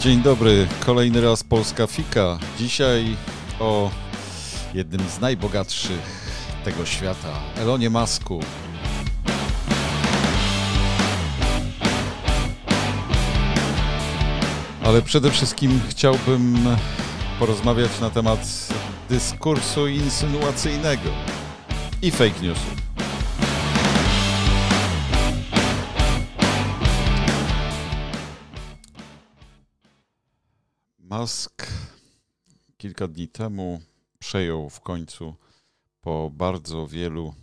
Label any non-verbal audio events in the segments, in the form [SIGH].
Dzień dobry, kolejny raz Polska Fika. Dzisiaj o jednym z najbogatszych tego świata, Elonie Masku. Ale przede wszystkim chciałbym porozmawiać na temat dyskursu insynuacyjnego i fake newsów. Musk kilka dni temu przejął w końcu po bardzo wielu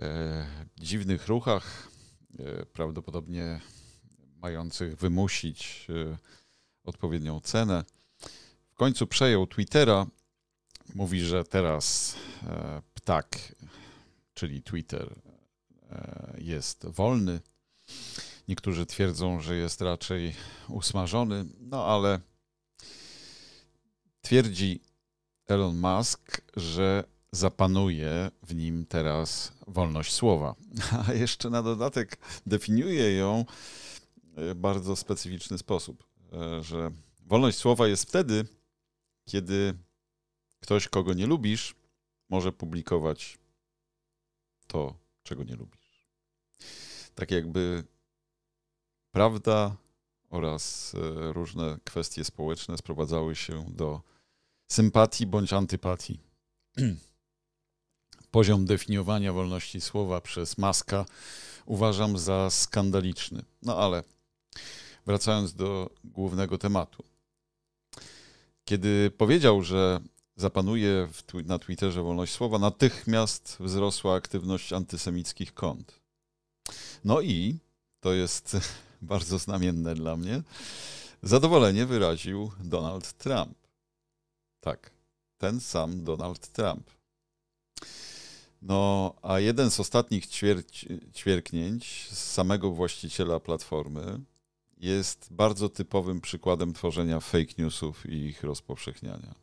e, dziwnych ruchach, e, prawdopodobnie mających wymusić e, odpowiednią cenę. W końcu przejął Twittera. Mówi, że teraz e, ptak, czyli Twitter, e, jest wolny, Niektórzy twierdzą, że jest raczej usmażony, no ale twierdzi Elon Musk, że zapanuje w nim teraz wolność słowa. [LAUGHS] A jeszcze na dodatek definiuje ją e, w bardzo specyficzny sposób, e, że wolność słowa jest wtedy, kiedy ktoś, kogo nie lubisz, może publikować to, czego nie lubisz. Tak jakby prawda oraz e, różne kwestie społeczne sprowadzały się do sympatii bądź antypatii. [CLEARS THROAT] Poziom definiowania wolności słowa przez Maska uważam za skandaliczny. No ale wracając do głównego tematu. Kiedy powiedział, że zapanuje w, na Twitterze wolność słowa, natychmiast wzrosła aktywność antysemickich kont. No i to jest bardzo znamienne dla mnie, zadowolenie wyraził Donald Trump. Tak, ten sam Donald Trump. No, a jeden z ostatnich ćwierć, ćwierknięć z samego właściciela platformy jest bardzo typowym przykładem tworzenia fake newsów i ich rozpowszechniania.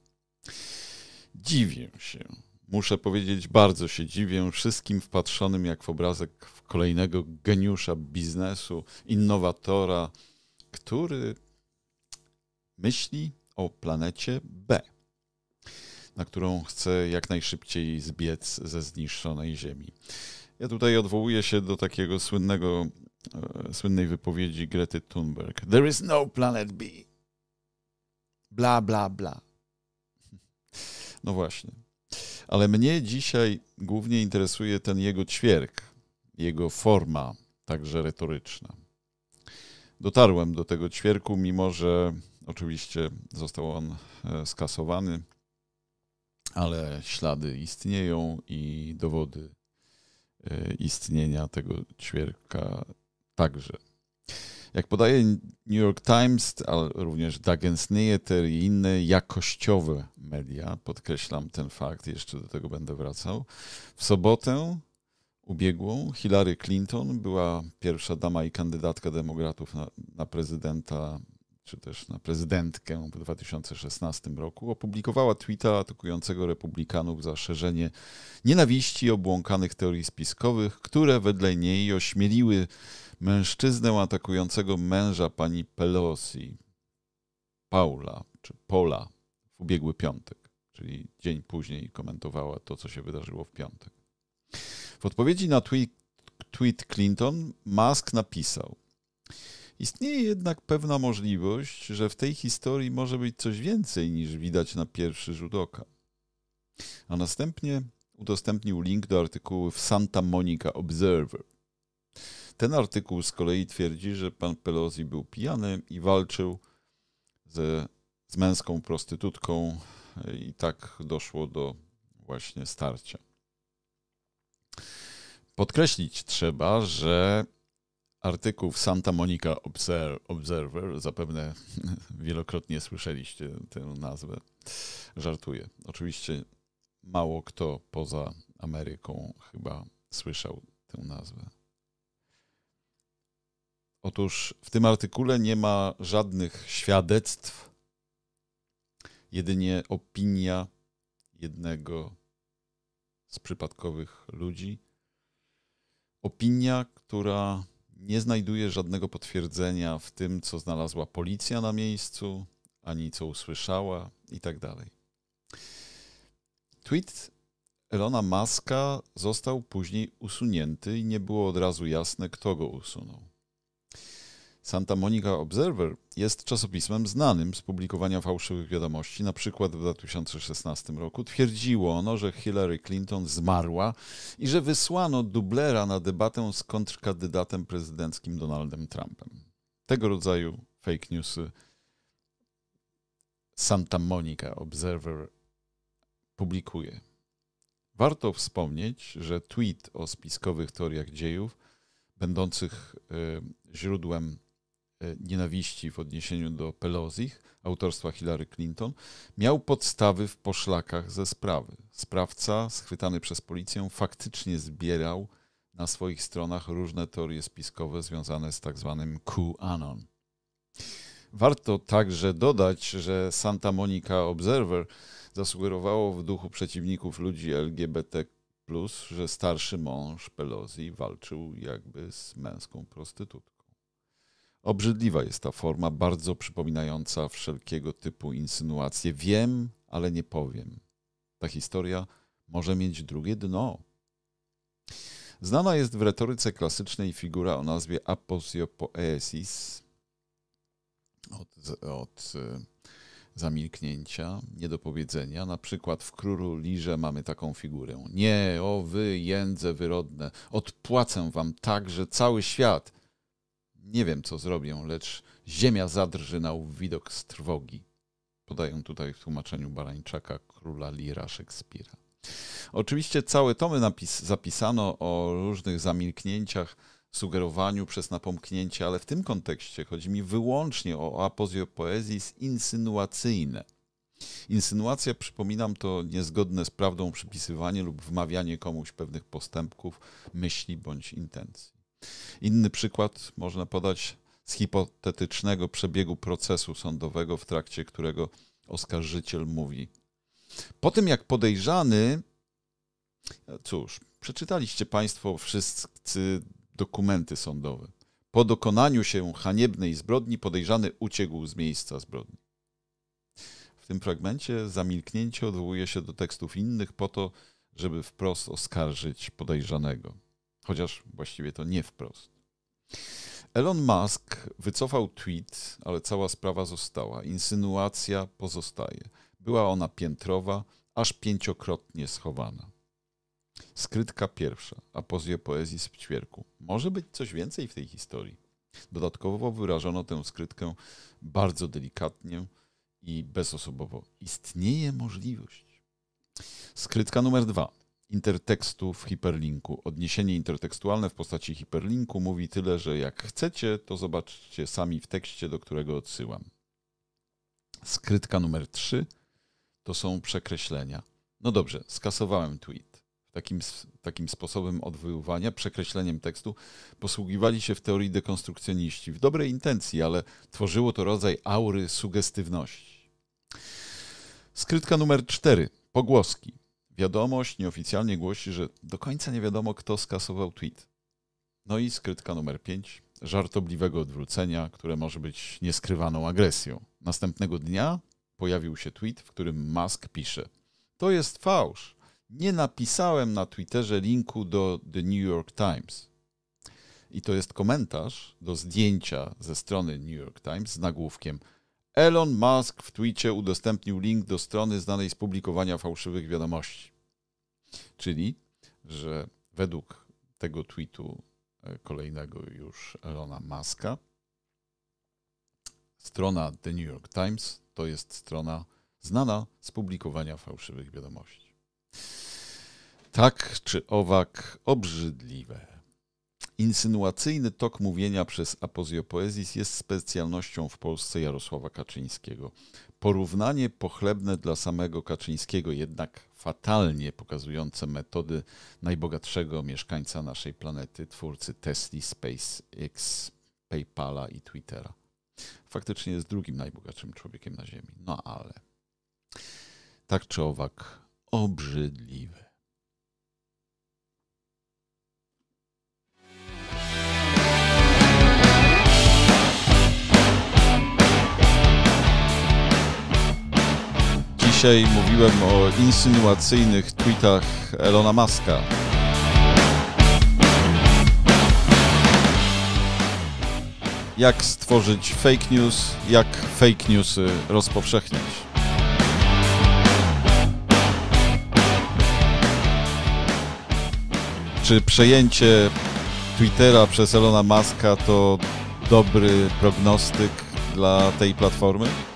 Dziwię się, Muszę powiedzieć, bardzo się dziwię wszystkim wpatrzonym jak w obrazek kolejnego geniusza biznesu, innowatora, który myśli o planecie B, na którą chce jak najszybciej zbiec ze zniszczonej Ziemi. Ja tutaj odwołuję się do takiego słynnego, e, słynnej wypowiedzi Grety Thunberg. There is no planet B. Bla, bla, bla. [LAUGHS] No właśnie. Ale mnie dzisiaj głównie interesuje ten jego ćwierk, jego forma, także retoryczna. Dotarłem do tego ćwierku, mimo że oczywiście został on e, skasowany, ale ślady istnieją i dowody e, istnienia tego ćwierka także. Jak podaje New York Times, ale również Dagensnyheter i inne jakościowe media, podkreślam ten fakt, jeszcze do tego będę wracał, w sobotę ubiegłą Hillary Clinton była pierwsza dama i kandydatka demokratów na, na prezydenta czy też na prezydentkę w 2016 roku, opublikowała tweeta atakującego republikanów za szerzenie nienawiści obłąkanych teorii spiskowych, które wedle niej ośmieliły mężczyznę atakującego męża pani Pelosi, Paula, czy Pola, w ubiegły piątek, czyli dzień później komentowała to, co się wydarzyło w piątek. W odpowiedzi na tweet, tweet Clinton Musk napisał: Istnieje jednak pewna możliwość, że w tej historii może być coś więcej niż widać na pierwszy rzut oka. A następnie udostępnił link do artykułu w Santa Monica Observer. Ten artykuł z kolei twierdzi, że pan Pelosi był pijany i walczył ze, z męską prostytutką e, i tak doszło do właśnie starcia. Podkreślić trzeba, że artykuł w Santa Monica Observer, zapewne [LAUGHS] wielokrotnie słyszeliście tę nazwę, żartuję. Oczywiście mało kto poza Ameryką chyba słyszał tę nazwę. Otóż w tym artykule nie ma żadnych świadectw, jedynie opinia jednego z przypadkowych ludzi. Opinia, która nie znajduje żadnego potwierdzenia w tym, co znalazła policja na miejscu, ani co usłyszała itd. Tak Tweet Elona Muska został później usunięty i nie było od razu jasne, kto go usunął. Santa Monica Observer jest czasopismem znanym z publikowania fałszywych wiadomości. Na przykład w 2016 roku twierdziło ono, że Hillary Clinton zmarła i że wysłano dublera na debatę z kontrkandydatem prezydenckim Donaldem Trumpem. Tego rodzaju fake newsy Santa Monica Observer publikuje. Warto wspomnieć, że tweet o spiskowych teoriach dziejów, będących y, źródłem E, nienawiści w odniesieniu do Pelosi, autorstwa Hillary Clinton, miał podstawy w poszlakach ze sprawy. Sprawca, schwytany przez policję, faktycznie zbierał na swoich stronach różne teorie spiskowe związane z tak zwanym QAnon. Warto także dodać, że Santa Monica Observer zasugerowało w duchu przeciwników ludzi LGBT, że starszy mąż Pelosi walczył jakby z męską prostytutką. Obrzydliwa jest ta forma, bardzo przypominająca wszelkiego typu insynuacje. Wiem, ale nie powiem. Ta historia może mieć drugie dno. Znana jest w retoryce klasycznej figura o nazwie aposiopoesis od, od e, zamilknięcia, niedopowiedzenia. Na przykład w Królu Lirze mamy taką figurę. Nie, o wy, jędze wyrodne, odpłacę wam tak, że cały świat – nie wiem, co zrobią, lecz ziemia zadrży na widok z trwogi. Podają tutaj w tłumaczeniu Barańczaka króla Lira Szekspira. Oczywiście całe tomy napis zapisano o różnych zamilknięciach, sugerowaniu przez napomknięcie, ale w tym kontekście chodzi mi wyłącznie o apozjo poezis insynuacyjne. Insynuacja, przypominam, to niezgodne z prawdą przypisywanie lub wmawianie komuś pewnych postępków, myśli bądź intencji. Inny przykład można podać z hipotetycznego przebiegu procesu sądowego, w trakcie którego oskarżyciel mówi. Po tym jak podejrzany, no cóż, przeczytaliście Państwo wszyscy dokumenty sądowe. Po dokonaniu się haniebnej zbrodni podejrzany uciekł z miejsca zbrodni. W tym fragmencie zamilknięcie odwołuje się do tekstów innych po to, żeby wprost oskarżyć podejrzanego. Chociaż właściwie to nie wprost. Elon Musk wycofał tweet, ale cała sprawa została. Insynuacja pozostaje. Była ona piętrowa, aż pięciokrotnie schowana. Skrytka pierwsza, apozje poezji z ćwierku. Może być coś więcej w tej historii. Dodatkowo wyrażono tę skrytkę bardzo delikatnie i bezosobowo. Istnieje możliwość. Skrytka numer dwa intertekstu w hiperlinku. Odniesienie intertekstualne w postaci hiperlinku mówi tyle, że jak chcecie, to zobaczcie sami w tekście, do którego odsyłam. Skrytka numer 3 to są przekreślenia. No dobrze, skasowałem tweet. Takim, takim sposobem odwoływania, przekreśleniem tekstu, posługiwali się w teorii dekonstrukcjoniści w dobrej intencji, ale tworzyło to rodzaj aury sugestywności. Skrytka numer 4. Pogłoski wiadomość nieoficjalnie głosi, że do końca nie wiadomo, kto skasował tweet. No i skrytka numer 5 żartobliwego odwrócenia, które może być nieskrywaną agresją. Następnego dnia pojawił się tweet, w którym Musk pisze: To jest fałsz. Nie napisałem na Twitterze linku do The New York Times. I to jest komentarz do zdjęcia ze strony New York Times z nagłówkiem Elon Musk w Twitchie udostępnił link do strony znanej z publikowania fałszywych wiadomości. Czyli, że według tego tweetu e, kolejnego już Elona Muska, strona The New York Times to jest strona znana z publikowania fałszywych wiadomości. Tak czy owak, obrzydliwe. Insynuacyjny tok mówienia przez apozjopoezis jest specjalnością w Polsce Jarosława Kaczyńskiego. Porównanie pochlebne dla samego Kaczyńskiego, jednak fatalnie pokazujące metody najbogatszego mieszkańca naszej planety, twórcy Tesla, SpaceX, PayPala i Twittera. Faktycznie jest drugim najbogatszym człowiekiem na Ziemi. No ale tak czy owak, obrzydliwy. Dzisiaj mówiłem o insynuacyjnych tweetach Elona Muska. Jak stworzyć fake news, jak fake newsy rozpowszechniać. Czy przejęcie Twittera przez Elona Muska to dobry prognostyk dla tej platformy?